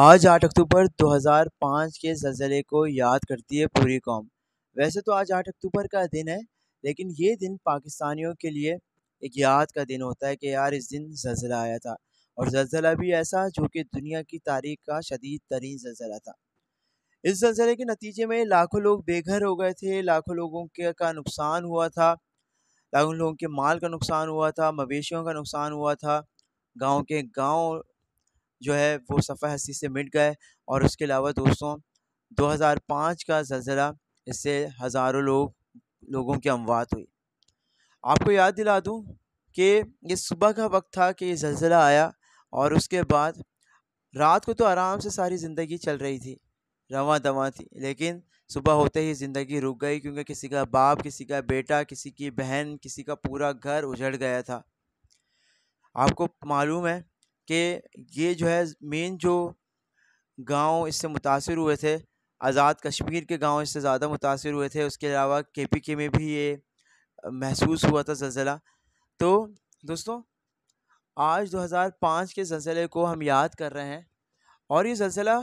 आज आठ अक्टूबर 2005 के जल्जले को याद करती है पूरी कौम वैसे तो आज आठ अक्टूबर का दिन है लेकिन ये दिन पाकिस्तानियों के लिए एक याद का दिन होता है कि यार इस दिन जल्जला आया था और जल्जला भी ऐसा जो कि दुनिया की तारीख का शदीद तरीन जल्जला था इस जलजिले के नतीजे में लाखों लोग बेघर हो गए थे लाखों लोगों के का नुकसान हुआ था लाखों लोगों के माल का नुकसान हुआ था मवेशियों का नुकसान हुआ था गांव के गांव जो है वो सफ़ा हस्ती से मिट गए और उसके अलावा दोस्तों 2005 का जलजिला इससे हज़ारों लोग लोगों की अमवात हुई आपको याद दिला दूं कि ये सुबह का वक्त था कि ये जलजिला आया और उसके बाद रात को तो आराम से सारी ज़िंदगी चल रही थी रवा दवा थी लेकिन सुबह होते ही ज़िंदगी रुक गई क्योंकि किसी का बाप किसी का बेटा किसी की बहन किसी का पूरा घर उजड़ गया था आपको मालूम है कि ये जो है मेन जो गांव इससे मुतासर हुए थे आज़ाद कश्मीर के गांव इससे ज़्यादा मुतासर हुए थे उसके अलावा के पी के में भी ये महसूस हुआ था जलजिला तो दोस्तों आज 2005 के जलजिले को हम याद कर रहे हैं और ये जलजिला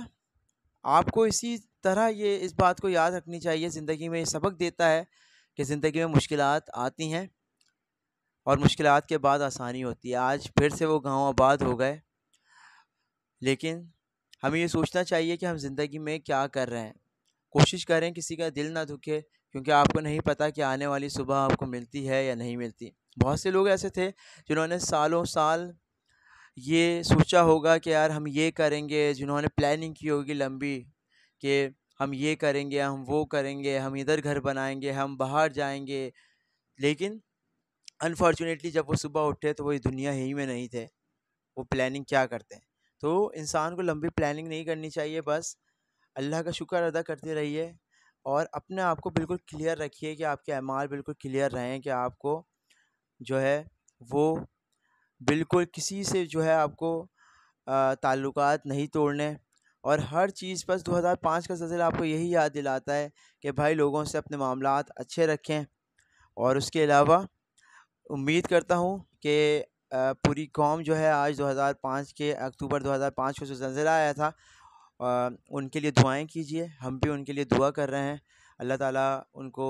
आपको इसी तरह ये इस बात को याद रखनी चाहिए ज़िंदगी में सबक देता है कि ज़िंदगी में मुश्किल आती हैं और मुश्किल के बाद आसानी होती है आज फिर से वो गाँव आबाद हो गए लेकिन हमें ये सोचना चाहिए कि हम ज़िंदगी में क्या कर रहे हैं कोशिश करें किसी का दिल ना दुखे क्योंकि आपको नहीं पता कि आने वाली सुबह आपको मिलती है या नहीं मिलती बहुत से लोग ऐसे थे जिन्होंने सालों साल ये सोचा होगा कि यार हम ये करेंगे जिन्होंने प्लानिंग की होगी लंबी कि हम ये करेंगे हम वो करेंगे हम इधर घर बनाएंगे हम बाहर जाएंगे लेकिन अनफॉर्चुनेटली जब वो सुबह उठे तो वो इस दुनिया ही में नहीं थे वो प्लानिंग क्या करते हैं तो इंसान को लंबी प्लानिंग नहीं करनी चाहिए बस अल्लाह का शुक्र अदा करते रहिए और अपने आप को बिल्कुल क्लियर रखिए कि आपके अमाल बिल्कुल क्लियर रहें कि आपको जो है वो बिल्कुल किसी से जो है आपको ताल्लुक़ नहीं तोड़ने और हर चीज़ पर 2005 का सिलसिला आपको यही याद दिलाता है कि भाई लोगों से अपने मामला अच्छे रखें और उसके अलावा उम्मीद करता हूँ कि पूरी कौम जो है आज 2005 के अक्टूबर 2005 को जो जलजिला आया था आ, उनके लिए दुआएं कीजिए हम भी उनके लिए दुआ कर रहे हैं अल्लाह ताला उनको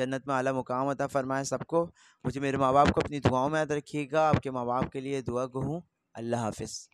जन्नत में आला मुकाम अता फ़रमाए सबको मुझे मेरे माँ बाप को अपनी दुआओं में याद रखिएगा आपके माँ बाप के लिए दुआ गो हूँ अल्लाह हाफिज़